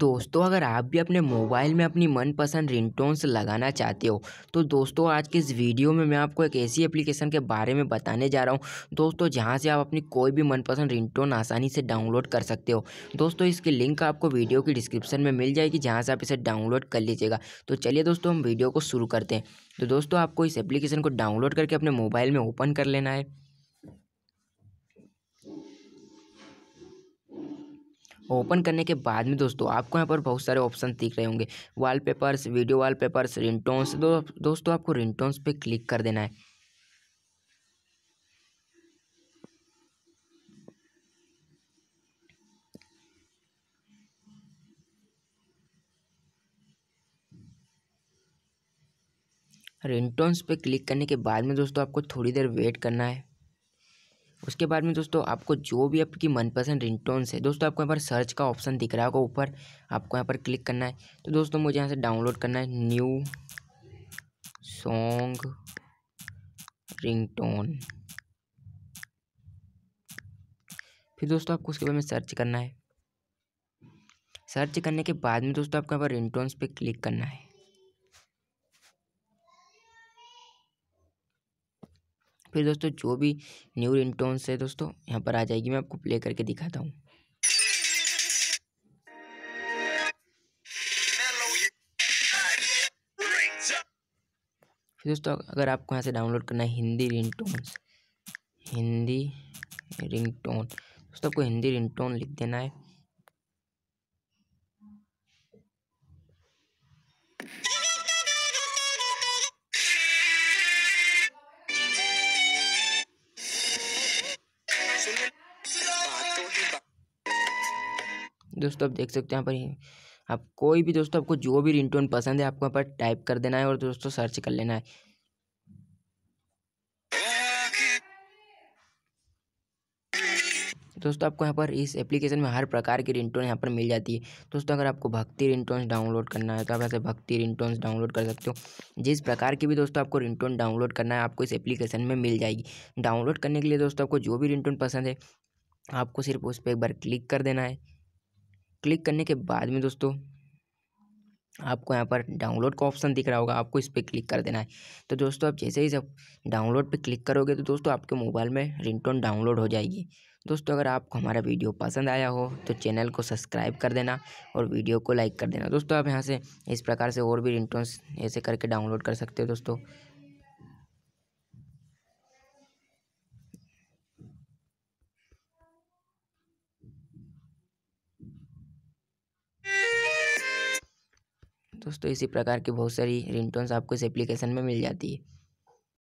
दोस्तों अगर आप भी अपने मोबाइल में अपनी मनपसंद रिंगटोन्स लगाना चाहते हो तो दोस्तों आज के इस वीडियो में मैं आपको एक ऐसी एप्लीकेशन के बारे में बताने जा रहा हूँ दोस्तों जहाँ से आप अपनी कोई भी मनपसंद रिंगटोन आसानी से डाउनलोड कर सकते हो दोस्तों इसकी लिंक आपको वीडियो की डिस्क्रिप्शन में मिल जाएगी जहाँ से आप इसे डाउनलोड कर लीजिएगा तो चलिए दोस्तों हम वीडियो को शुरू करते हैं तो दोस्तों आपको इस एप्लीकेशन को डाउनलोड करके अपने मोबाइल में ओपन कर लेना है ओपन करने के बाद में दोस्तों आपको यहाँ पर बहुत सारे ऑप्शन दिख रहे होंगे वॉलपेपर्स वीडियो वॉलपेपर्स रिंगटोन्स दो, दोस्तों आपको रिंगटोन्स पे क्लिक कर देना है रिंगटोन्स पे क्लिक करने के बाद में दोस्तों आपको थोड़ी देर वेट करना है उसके बाद में दोस्तों आपको जो भी आपकी मनपसंद रिंगटोन्स है दोस्तों आपको यहाँ पर सर्च का ऑप्शन दिख रहा होगा ऊपर आपको यहाँ पर क्लिक करना है तो दोस्तों मुझे यहाँ से डाउनलोड करना है न्यू सॉन्ग रिंगटोन फिर दोस्तों आपको उसके बाद में सर्च करना है सर्च करने के बाद में दोस्तों आपको यहाँ पर रिंगटोन्स पे क्लिक करना है फिर दोस्तों जो भी न्यू रिंगटोन्स है दोस्तों यहाँ पर आ जाएगी मैं आपको प्ले करके दिखाता हूँ फिर दोस्तों अगर आपको यहाँ से डाउनलोड करना है हिंदी रिंगटोन्स हिंदी रिंगटोन दोस्तों आपको हिंदी रिंगटोन लिख देना है दोस्तों आप देख सकते हैं यहाँ पर आप कोई भी दोस्तों आपको जो भी रिंगटोन पसंद है आपको यहाँ पर टाइप कर देना है और दोस्तों सर्च कर लेना है दोस्तों आपको यहाँ पर इस एप्लीकेशन में हर प्रकार की रिंगटोन यहाँ पर मिल जाती है दोस्तों अगर आपको भक्ति रिंगटोन्स डाउनलोड करना है तो आप यहाँ से भक्ति रिंगटोन्स डाउनलोड कर सकते हो जिस प्रकार की भी दोस्तों आपको रिंगटोन डाउनलोड करना है आपको इस एप्लीकेशन में मिल जाएगी डाउनलोड करने के लिए दोस्तों आपको जो भी रिंगटोन पसंद है आपको सिर्फ उस पर एक बार क्लिक कर देना है क्लिक करने के बाद में दोस्तों आपको यहाँ पर डाउनलोड का ऑप्शन दिख रहा होगा आपको इस पर क्लिक कर देना है तो दोस्तों आप जैसे ही जब डाउनलोड पे क्लिक करोगे तो दोस्तों आपके मोबाइल में रिंगटोन डाउनलोड हो जाएगी दोस्तों अगर आपको हमारा वीडियो पसंद आया हो तो चैनल को सब्सक्राइब कर देना और वीडियो को लाइक कर देना दोस्तों आप यहाँ से इस प्रकार से और भी रिंगटोन्स ऐसे करके डाउनलोड कर सकते हो दोस्तों दोस्तों इसी प्रकार की बहुत सारी रिंगटोन्स आपको इस एप्लीकेशन में मिल जाती है